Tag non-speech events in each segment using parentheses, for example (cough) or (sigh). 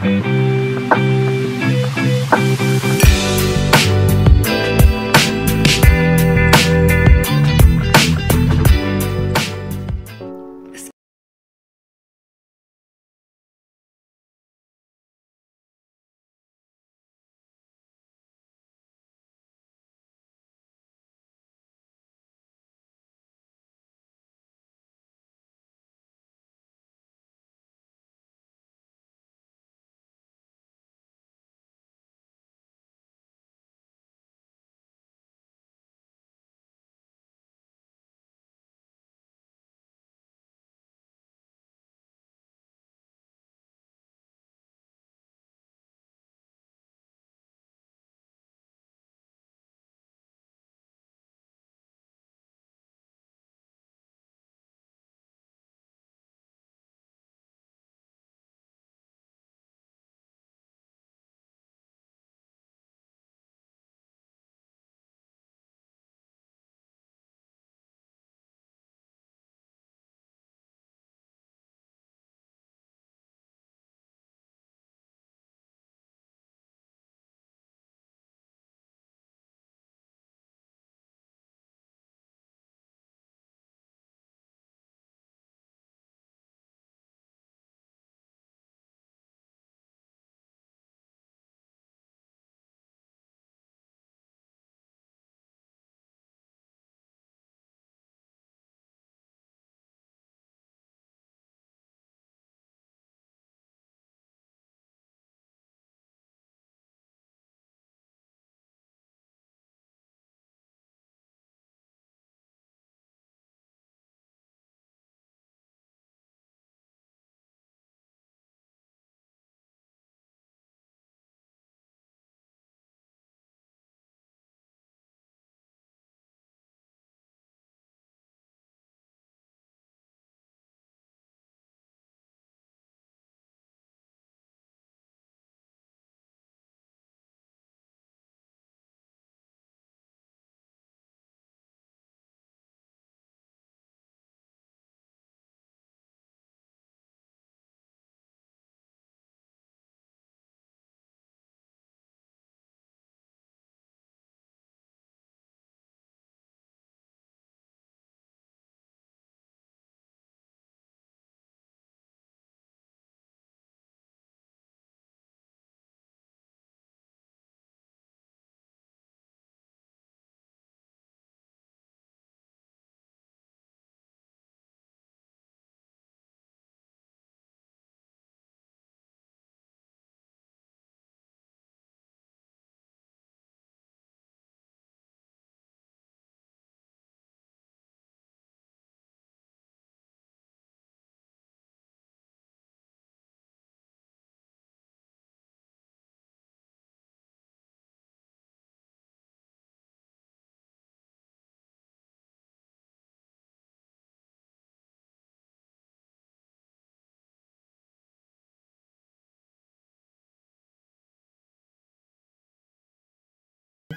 Thank mm-hmm. you.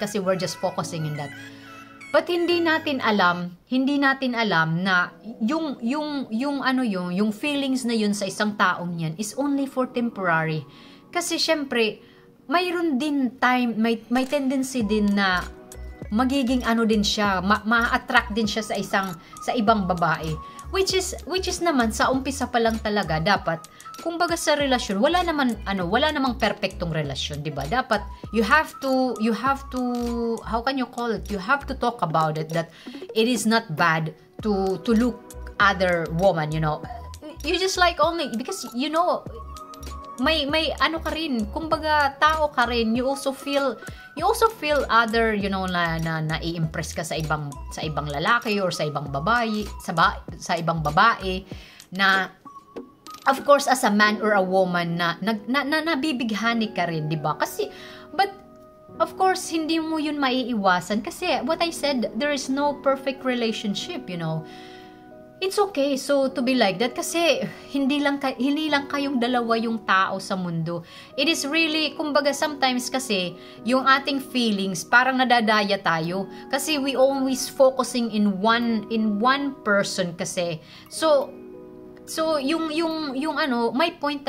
kasi we're just focusing in that. But hindi natin alam, hindi natin alam na yung yung yung ano yung yung feelings na yun sa isang taong yan is only for temporary. Kasi syempre, mayroon din time, may may tendency din na magiging ano din siya, ma-attract ma din siya sa isang sa ibang babae. Which is, which is naman, sa umpisa pa lang talaga, dapat, kumbaga sa relasyon, wala naman, ano, wala namang perfectong relasyon, di ba? Dapat, you have to, you have to, how can you call it? You have to talk about it, that it is not bad to, to look other woman, you know. You just like only, because, you know, may may ano ka rin kumbaga tao ka rin you also feel you also feel other you know na na nai-impress ka sa ibang sa ibang lalaki or sa ibang babae sa ba, sa ibang babae na of course as a man or a woman na nag na, na, nabibighani ka rin 'di ba kasi but of course hindi mo yun maiiwasan kasi what I said there is no perfect relationship you know it's okay so to be like that kasi hindi lang hindi lang kayong dalawa yung tao sa mundo it is really kumbaga sometimes kasi yung ating feelings parang nadadaya tayo kasi we always focusing in one in one person kasi so so yung yung yung ano my point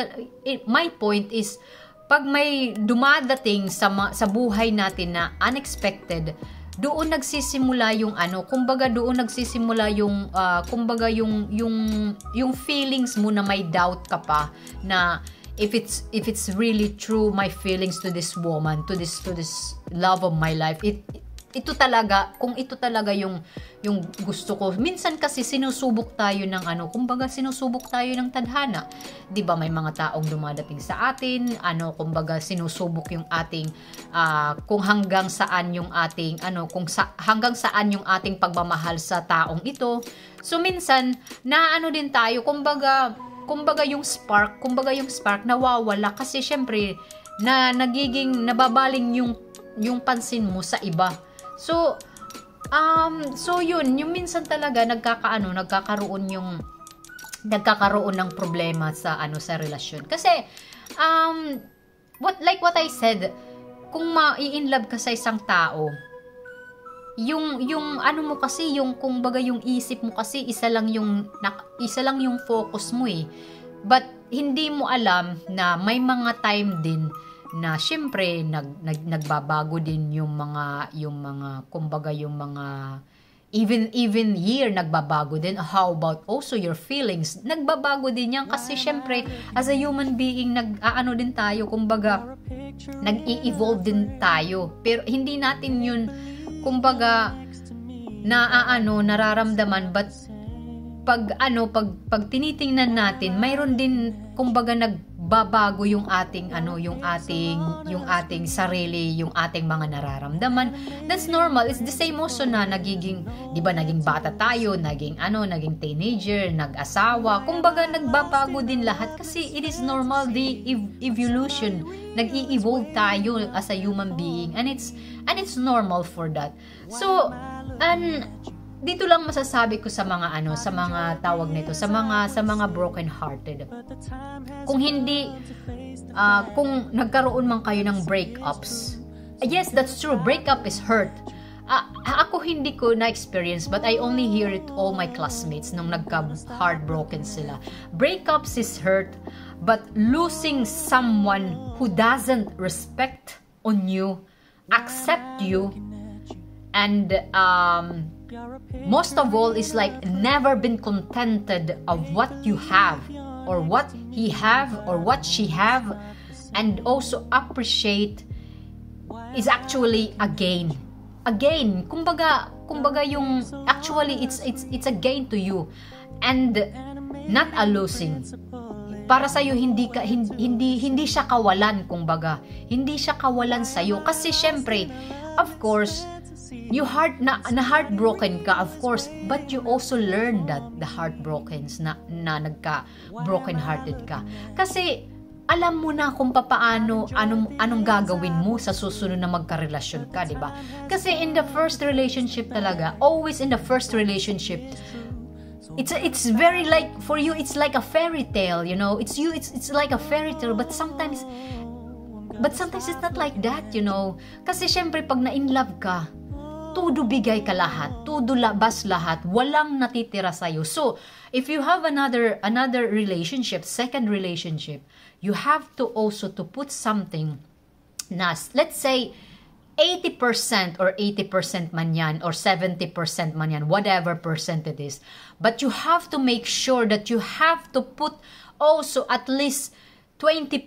eh, my point is pag may dumadating sa sa buhay natin na unexpected doon nagsisimula yung ano, kumbaga doon nagsisimula yung uh, kumbaga yung yung yung feelings mo na may doubt ka pa na if it's if it's really true my feelings to this woman, to this to this love of my life. It ito talaga, kung ito talaga yung, yung gusto ko. Minsan kasi sinusubok tayo ng ano, kumbaga sinusubok tayo ng tadhana. ba diba, may mga taong dumadating sa atin, ano, kumbaga sinusubok yung ating, uh, kung hanggang saan yung ating, ano, kung sa, hanggang saan yung ating pagmamahal sa taong ito. So minsan, naano din tayo, kumbaga, kumbaga yung spark, kumbaga yung spark nawawala kasi syempre na nagiging nababaling yung yung pansin mo sa iba So, um, so yun, yung minsan talaga nagkakaano, nagkakaroon yung nagkakaroon ng problema sa ano sa relasyon. Kasi um what like what I said, kung ma-in love ka sa isang tao, yung yung ano mo kasi yung kung baga yung isip mo kasi isa lang yung isa lang yung focus mo eh. But hindi mo alam na may mga time din na syempre nag, nag nagbabago din yung mga yung mga kumbaga yung mga even even year nagbabago din how about also your feelings nagbabago din yan kasi syempre as a human being nag aano din tayo kumbaga nag-evolve din tayo pero hindi natin yun kumbaga naaano nararamdaman but pag ano pag pag tinitingnan natin mayroon din kumbaga nag babago yung ating ano yung ating yung ating sarili yung ating mga nararamdaman that's normal it's the same also na nagiging 'di ba naging bata tayo naging ano naging teenager nag-asawa kumbaga nagbabago din lahat kasi it is normal the ev- evolution nag-evolve tayo as a human being and it's and it's normal for that so and dito lang masasabi ko sa mga ano, sa mga tawag nito, sa mga sa mga broken hearted. Kung hindi uh, kung nagkaroon man kayo ng breakups. Ah, yes, that's true. Breakup is hurt. Uh, ako hindi ko na-experience but I only hear it all my classmates nung nagka-heartbroken sila. Breakups is hurt but losing someone who doesn't respect on you, accept you, and um, Most of all is like never been contented of what you have or what he have or what she have and also appreciate is actually a gain. A gain. Kumbaga, kumbaga yung actually it's it's it's a gain to you and not a losing. Para sa iyo hindi ka hindi hindi siya kawalan kumbaga. Hindi siya kawalan sa iyo kasi syempre of course You heart na, na heartbroken ka, of course, but you also learn that the heartbrokens na, na nagka broken hearted ka. Kasi alam mo na kung paano anong anong gagawin mo sa susunod na magkarelasyon ka, 'di ba? Kasi in the first relationship talaga, always in the first relationship, it's a, it's very like for you it's like a fairy tale, you know. It's you it's it's like a fairy tale, but sometimes but sometimes it's not like that, you know. Kasi syempre pag na-in love ka, tudo bigay ka lahat, tudo labas lahat, walang natitira sa iyo. So, if you have another another relationship, second relationship, you have to also to put something na let's say 80% or 80% man yan or 70% man yan, whatever percent it is. But you have to make sure that you have to put also at least 20%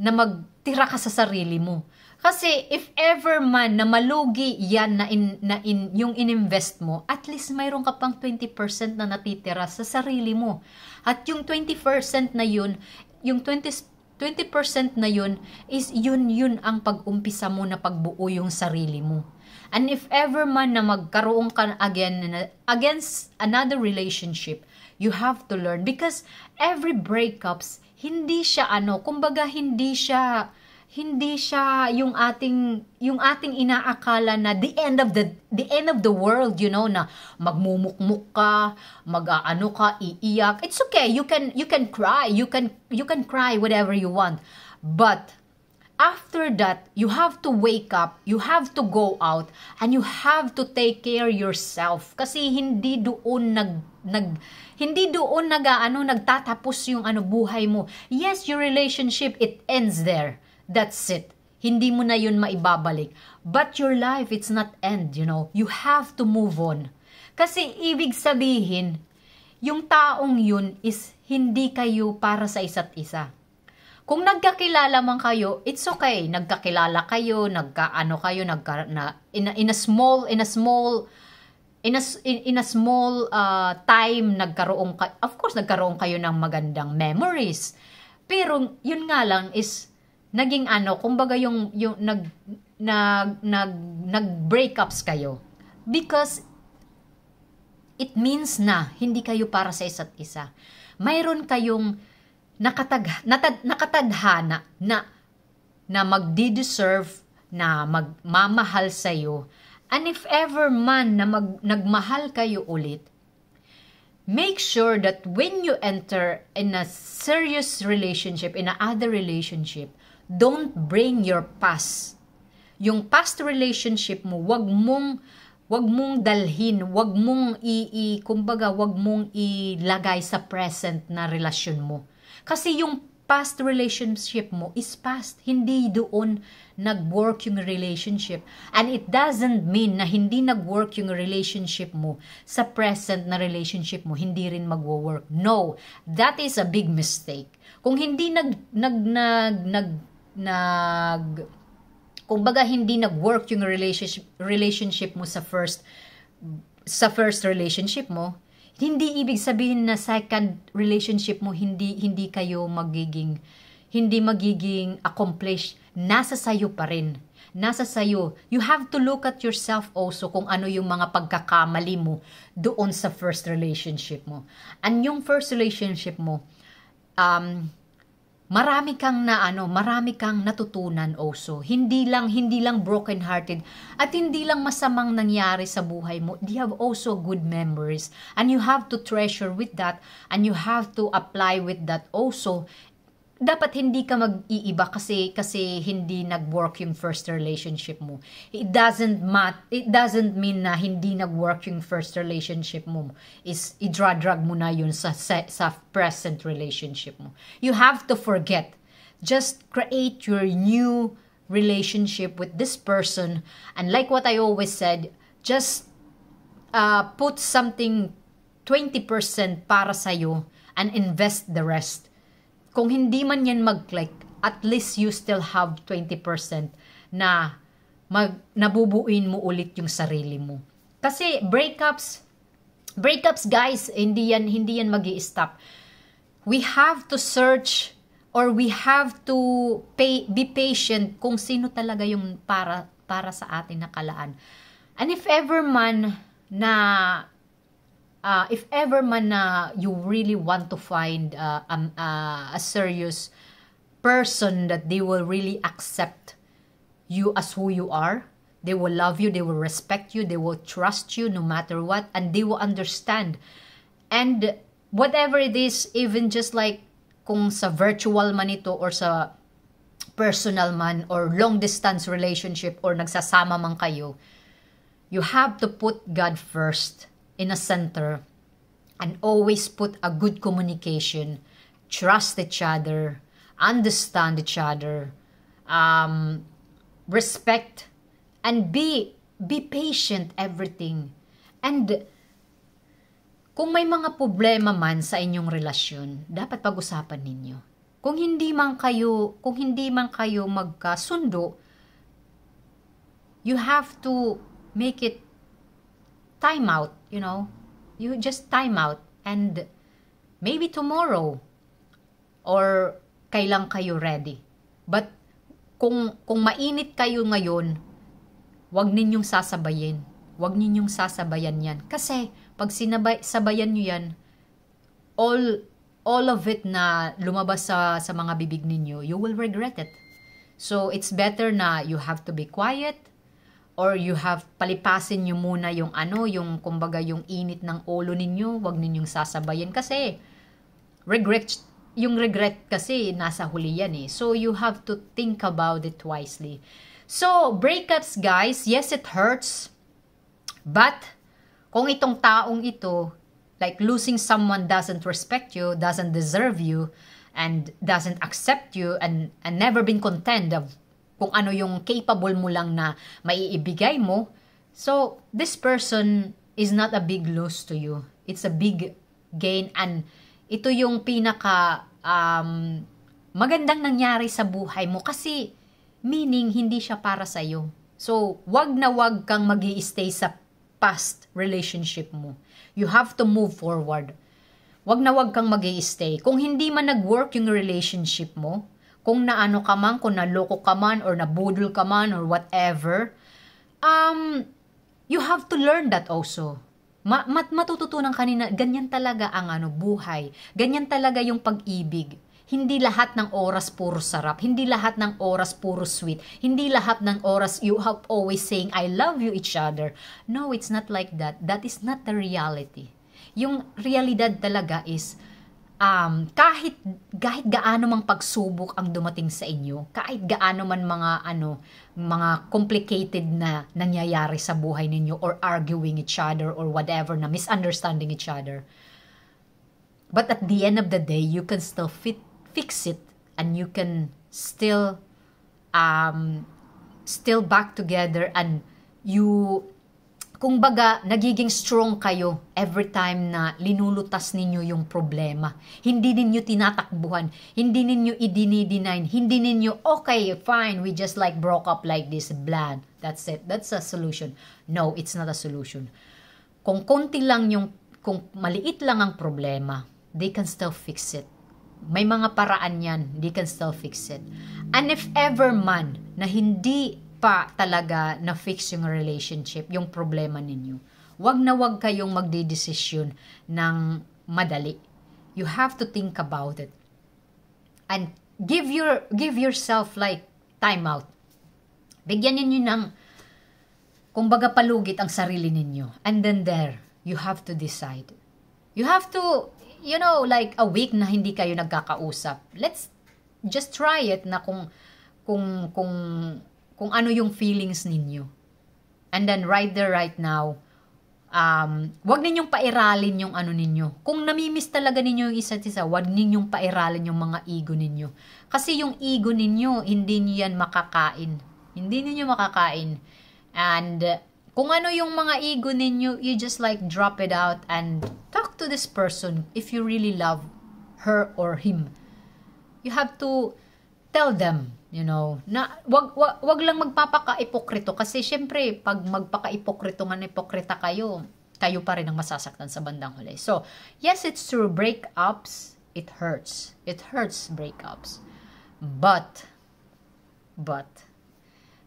na magtira ka sa sarili mo kasi if ever man na malugi yan na, in, na in, yung ininvest mo, at least mayroon ka pang 20% na natitira sa sarili mo. At yung 20% na yun, yung 20, 20% na yun is yun yun ang pag-umpisa mo na pagbuo yung sarili mo. And if ever man na magkaroon ka again against another relationship, you have to learn because every breakups hindi siya ano, kumbaga hindi siya hindi siya yung ating yung ating inaakala na the end of the the end of the world you know na magmumukmuk ka mag-aano ka iiyak it's okay you can you can cry you can you can cry whatever you want but after that you have to wake up you have to go out and you have to take care yourself kasi hindi doon nag nag hindi doon nag ano nagtatapos yung ano buhay mo yes your relationship it ends there That's it. Hindi mo na yun maibabalik. But your life, it's not end, you know. You have to move on. Kasi ibig sabihin, yung taong yun is hindi kayo para sa isa't isa. Kung nagkakilala man kayo, it's okay. Nagkakilala kayo, nagkaano kayo, nagka, na, in, a, in a small, in a small, in a, in, in a small uh, time, nagkaroon kayo, of course, nagkaroon kayo ng magandang memories. Pero yun nga lang is naging ano, kumbaga yung, yung nag, nag, nag, nag breakups kayo. Because it means na hindi kayo para sa isa't isa. Mayroon kayong nakatag, natad, nakatadhana na, na magdi-deserve, na magmamahal sa'yo. And if ever man na mag, nagmahal kayo ulit, make sure that when you enter in a serious relationship, in a other relationship, Don't bring your past. Yung past relationship mo, wag mong wag mong dalhin, wag mong i, i kumbaga wag mong ilagay sa present na relasyon mo. Kasi yung past relationship mo is past. Hindi doon nag-work yung relationship. And it doesn't mean na hindi nag-work yung relationship mo sa present na relationship mo, hindi rin magwo-work. No, that is a big mistake. Kung hindi nag, nag, nag, nag nag kumbaga hindi nag-work yung relationship relationship mo sa first sa first relationship mo, hindi ibig sabihin na second relationship mo hindi hindi kayo magiging hindi magiging accomplished. Nasa sayo pa rin. Nasa sayo. You have to look at yourself also kung ano yung mga pagkakamali mo doon sa first relationship mo. And yung first relationship mo, um, marami kang na ano, marami kang natutunan also. Hindi lang hindi lang broken hearted at hindi lang masamang nangyari sa buhay mo. You have also good memories and you have to treasure with that and you have to apply with that also dapat hindi ka mag-iiba kasi kasi hindi nag-work yung first relationship mo. It doesn't mat it doesn't mean na hindi nag-work yung first relationship mo. Is idra-drag mo na yun sa, sa sa present relationship mo. You have to forget. Just create your new relationship with this person and like what I always said, just uh, put something 20% para sa'yo and invest the rest kung hindi man yan mag-click, at least you still have 20% na mag, nabubuin mo ulit yung sarili mo. Kasi breakups, breakups guys, hindi yan, hindi yan mag stop We have to search or we have to pay, be patient kung sino talaga yung para, para sa atin na kalaan. And if ever man na uh, if ever man na you really want to find uh, um, uh, a serious person that they will really accept you as who you are, they will love you, they will respect you, they will trust you no matter what, and they will understand. And whatever it is, even just like kung sa virtual man ito or sa personal man or long distance relationship or nagsasama man kayo, you have to put God first in a center and always put a good communication, trust each other, understand each other, um, respect, and be be patient everything. And kung may mga problema man sa inyong relasyon, dapat pag-usapan ninyo. Kung hindi man kayo, kung hindi man kayo magkasundo, you have to make it time out, you know. You just time out and maybe tomorrow or kailan kayo ready. But kung kung mainit kayo ngayon, 'wag ninyong sasabayin. 'Wag ninyong sasabayan 'yan kasi pag sinabay sabayan niyo 'yan, all all of it na lumabas sa sa mga bibig ninyo, you will regret it. So it's better na you have to be quiet or you have palipasin nyo muna yung ano, yung kumbaga yung init ng ulo ninyo, wag ninyong sasabayan kasi regret, yung regret kasi nasa huli yan eh. So you have to think about it wisely. So breakups guys, yes it hurts, but kung itong taong ito, like losing someone doesn't respect you, doesn't deserve you, and doesn't accept you, and, and never been content of kung ano yung capable mo lang na maiibigay mo. So, this person is not a big loss to you. It's a big gain and ito yung pinaka um, magandang nangyari sa buhay mo kasi meaning hindi siya para sa iyo. So, wag na wag kang mag stay sa past relationship mo. You have to move forward. Wag na wag kang mag stay Kung hindi man nag-work yung relationship mo, kung naano ka man, kung naloko ka man, or nabudol ka man, or whatever, um, you have to learn that also. Ma- mat- matututunan kanina, ganyan talaga ang ano, buhay. Ganyan talaga yung pag-ibig. Hindi lahat ng oras puro sarap. Hindi lahat ng oras puro sweet. Hindi lahat ng oras you have always saying, I love you each other. No, it's not like that. That is not the reality. Yung realidad talaga is, um, kahit kahit gaano mang pagsubok ang dumating sa inyo, kahit gaano man mga ano, mga complicated na nangyayari sa buhay ninyo or arguing each other or whatever na misunderstanding each other. But at the end of the day, you can still fit, fix it and you can still um still back together and you kumbaga nagiging strong kayo every time na linulutas ninyo yung problema. Hindi ninyo tinatakbuhan, hindi ninyo idinidinine, hindi ninyo, okay, fine, we just like broke up like this, bland. That's it. That's a solution. No, it's not a solution. Kung konti lang yung, kung maliit lang ang problema, they can still fix it. May mga paraan yan, they can still fix it. And if ever man na hindi pa talaga na fix yung relationship, yung problema ninyo. Huwag na wag kayong magdidesisyon ng madali. You have to think about it. And give your give yourself like time out. Bigyan niyo ng kumbaga palugit ang sarili ninyo. And then there, you have to decide. You have to, you know, like a week na hindi kayo nagkakausap. Let's just try it na kung kung kung kung ano yung feelings ninyo. And then right there right now, um, wag ninyong pairalin yung ano ninyo. Kung namimiss talaga ninyo yung isa't isa, wag ninyong pairalin yung mga ego ninyo. Kasi yung ego ninyo, hindi niyo yan makakain. Hindi niyo makakain. And uh, kung ano yung mga ego ninyo, you just like drop it out and talk to this person if you really love her or him. You have to tell them, you know, na wag wag, wag lang magpapaka-ipokrito kasi syempre pag magpaka-ipokrito ng ipokrita kayo, kayo pa rin ang masasaktan sa bandang huli. So, yes, it's true breakups, it hurts. It hurts breakups. But but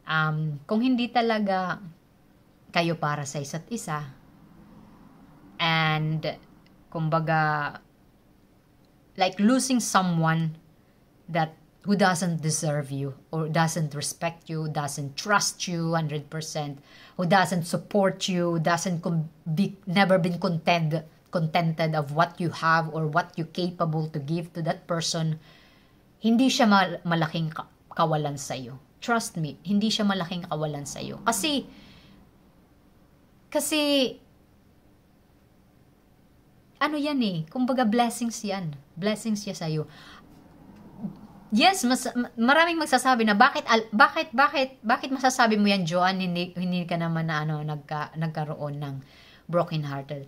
um kung hindi talaga kayo para sa isa't isa and kumbaga like losing someone that who doesn't deserve you or doesn't respect you, doesn't trust you 100%, who doesn't support you, doesn't be, never been content contented of what you have or what you capable to give to that person, hindi siya mal- malaking ka- kawalan sa iyo. Trust me, hindi siya malaking kawalan sa iyo. Kasi kasi ano yan eh, kumbaga blessings yan. Blessings siya sa iyo Yes, mas maraming magsasabi na bakit al, bakit bakit bakit masasabi mo yan Joan hindi hindi ka naman na ano nagka, nagkaroon ng broken hearted.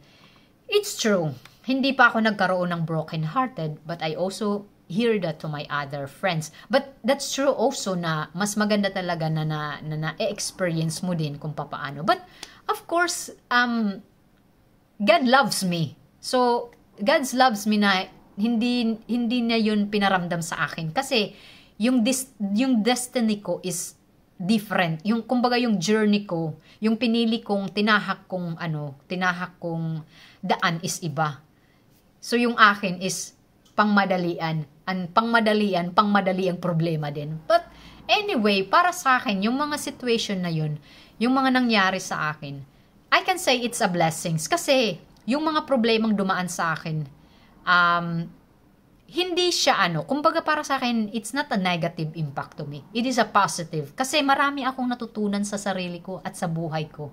It's true. Hindi pa ako nagkaroon ng broken hearted but I also hear that to my other friends. But that's true also na mas maganda talaga na na, na, na experience mo din kung papaano. But of course um God loves me. So God loves me na hindi hindi niya yun pinaramdam sa akin kasi yung dis, yung destiny ko is different. Yung kumbaga yung journey ko, yung pinili kong tinahak kong ano, tinahak kong daan is iba. So yung akin is pangmadalian. Ang pangmadalian, pangmadali ang problema din. But anyway, para sa akin, yung mga situation na yun, yung mga nangyari sa akin, I can say it's a blessings kasi yung mga problemang dumaan sa akin, um, hindi siya ano, kumbaga para sa akin, it's not a negative impact to me. It is a positive. Kasi marami akong natutunan sa sarili ko at sa buhay ko.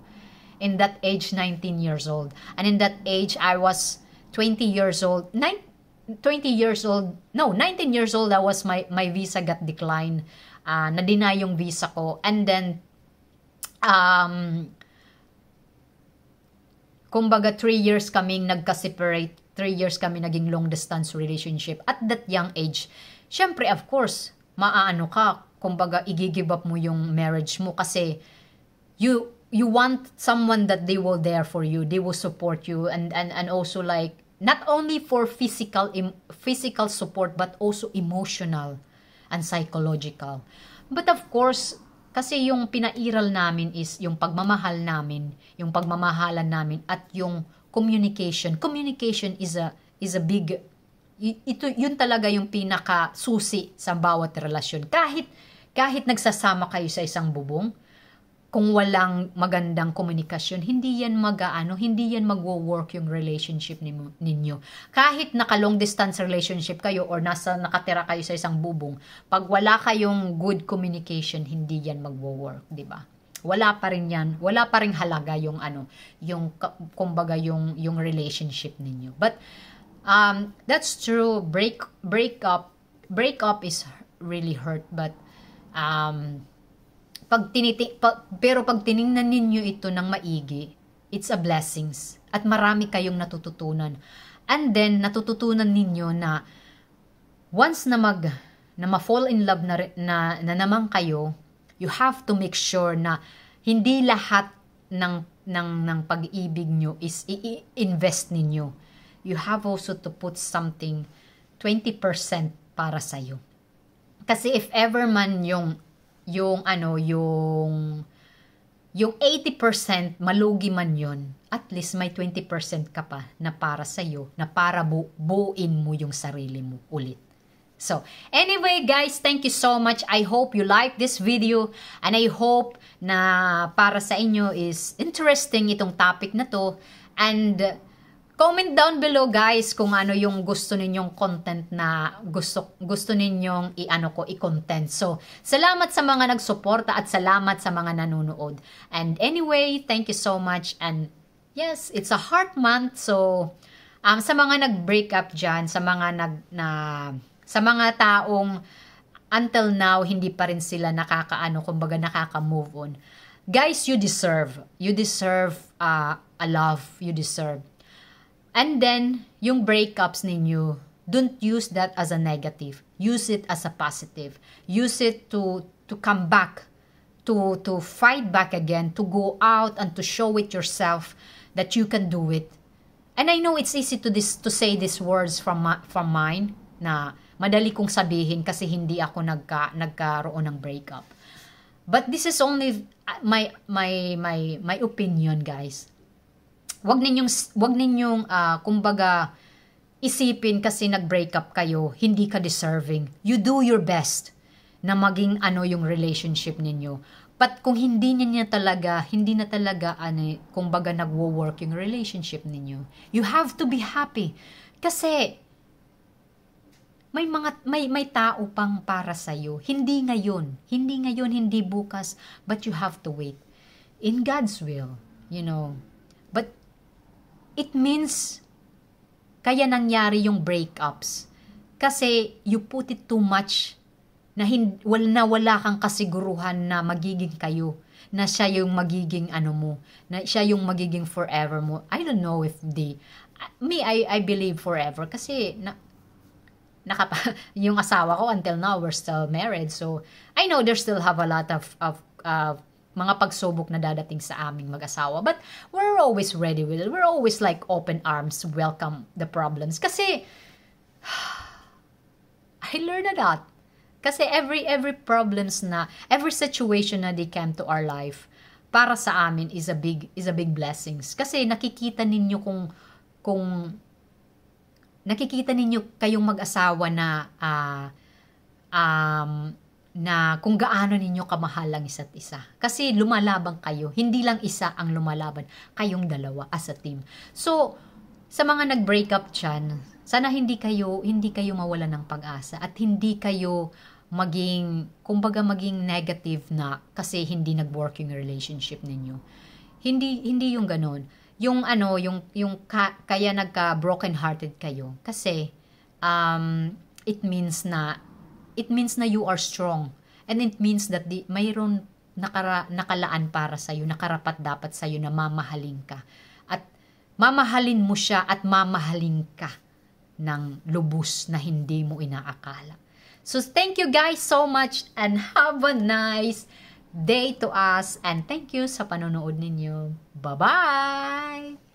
In that age, 19 years old. And in that age, I was 20 years old. Nine, 20 years old, no, 19 years old, that was my, my visa got declined. Uh, na-deny yung visa ko. And then, um, kumbaga 3 years kaming nagka-separate three years kami naging long distance relationship. At that young age, syempre of course, maaano ka, kumbaga igigive up mo yung marriage mo kasi you you want someone that they will there for you, they will support you and and and also like not only for physical im, physical support but also emotional and psychological. But of course, kasi yung pinairal namin is yung pagmamahal namin, yung pagmamahalan namin at yung communication. Communication is a is a big ito yun talaga yung pinaka susi sa bawat relasyon. Kahit kahit nagsasama kayo sa isang bubong, kung walang magandang komunikasyon, hindi yan mag-ano, hindi yan magwo-work yung relationship ninyo. Kahit naka long distance relationship kayo or nasa nakatira kayo sa isang bubong, pag wala kayong good communication, hindi yan magwo-work, 'di ba? wala pa rin yan, wala pa rin halaga yung ano, yung kumbaga yung yung relationship ninyo. But um that's true, break break up, break up is really hurt but um pag tiniti pag, pero pag tiningnan ninyo ito ng maigi, it's a blessings at marami kayong natututunan. And then natututunan ninyo na once na mag na ma-fall in love na, na, na naman kayo, you have to make sure na hindi lahat ng ng ng pag-ibig nyo is i-invest ninyo. You have also to put something 20% para sa iyo. Kasi if ever man yung yung ano yung yung 80% malugi man yon, at least may 20% ka pa na para sa iyo, na para bu- buuin mo yung sarili mo ulit. So, anyway guys, thank you so much. I hope you like this video and I hope na para sa inyo is interesting itong topic na to. And uh, comment down below guys kung ano yung gusto ninyong content na gusto, gusto ninyong i-ano ko, i-content. So, salamat sa mga nagsuporta at salamat sa mga nanonood. And anyway, thank you so much and yes, it's a heart month. So, um, sa mga nag-break up dyan, sa mga nag- na sa mga taong until now hindi pa rin sila nakakaano, kumbaga nakaka-move on. Guys, you deserve. You deserve uh, a love. You deserve. And then, yung breakups ninyo, don't use that as a negative. Use it as a positive. Use it to to come back, to to fight back again, to go out and to show it yourself that you can do it. And I know it's easy to this to say these words from from mine na madali kong sabihin kasi hindi ako nagka, nagkaroon ng breakup. But this is only uh, my my my my opinion, guys. Wag ninyong wag ninyong uh, kumbaga isipin kasi nag-breakup kayo, hindi ka deserving. You do your best na maging ano yung relationship ninyo. But kung hindi niya, niya talaga, hindi na talaga, ano, kumbaga nagwo-work yung relationship ninyo, you have to be happy. Kasi may mga may may tao pang para sa iyo. Hindi ngayon, hindi ngayon, hindi bukas, but you have to wait in God's will, you know. But it means kaya nangyari yung breakups kasi you put it too much na hindi, wal na wala kang kasiguruhan na magiging kayo na siya yung magiging ano mo na siya yung magiging forever mo i don't know if the me i i believe forever kasi na, nakapa (laughs) yung asawa ko until now we're still married. So I know there still have a lot of of uh, mga pagsubok na dadating sa aming mag-asawa. But we're always ready with We're always like open arms, welcome the problems. Kasi (sighs) I learned a lot. Kasi every every problems na, every situation na they came to our life, para sa amin is a big is a big blessings. Kasi nakikita ninyo kung kung nakikita ninyo kayong mag-asawa na uh, um, na kung gaano ninyo kamahal ang isa't isa. Kasi lumalaban kayo. Hindi lang isa ang lumalaban. Kayong dalawa as a team. So, sa mga nag-break up dyan, sana hindi kayo, hindi kayo mawala ng pag-asa at hindi kayo maging, kumbaga maging negative na kasi hindi nag-working relationship ninyo. Hindi, hindi yung ganon yung ano, yung, yung ka, kaya nagka broken hearted kayo. Kasi, um, it means na, it means na you are strong. And it means that the, mayroon nakara, nakalaan para sa iyo nakarapat dapat sa'yo na mamahalin ka. At mamahalin mo siya at mamahalin ka ng lubos na hindi mo inaakala. So thank you guys so much and have a nice day to us and thank you sa panonood ninyo. Bye-bye!